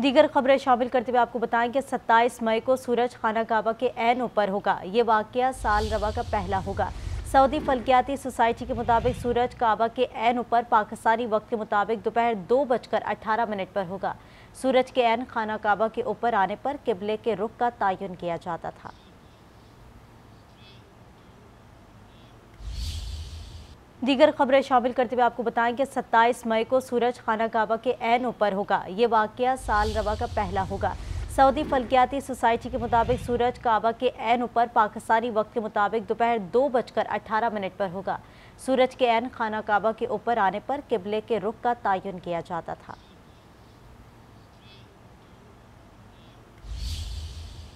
दीगर खबरें शामिल करते हुए आपको बताएं कि 27 मई को सूरज खाना काबा के एन ऊपर होगा ये वाक़ साल रवा का पहला होगा सऊदी फलकियाती सोसाइटी के मुताबिक सूरज काबा के एन ऊपर पाकिस्तानी वक्त के मुताबिक दोपहर दो बजकर अठारह मिनट पर होगा सूरज के एन खाना काबा के ऊपर आने पर किबले के रुख का तयन किया जाता था दीगर खबरें शामिल करते हुए आपको बताएं कि 27 मई को सूरज खाना काबा के एन ऊपर होगा ये वाक़ साल रवा का पहला होगा सऊदी फलकियाती सोसाइटी के मुताबिक सूरज काबा के एन ऊपर पाकिस्तानी वक्त के मुताबिक दोपहर दो बजकर अठारह मिनट पर होगा सूरज के एन खाना काबा के ऊपर आने पर किबले के रुख का तयन किया जाता था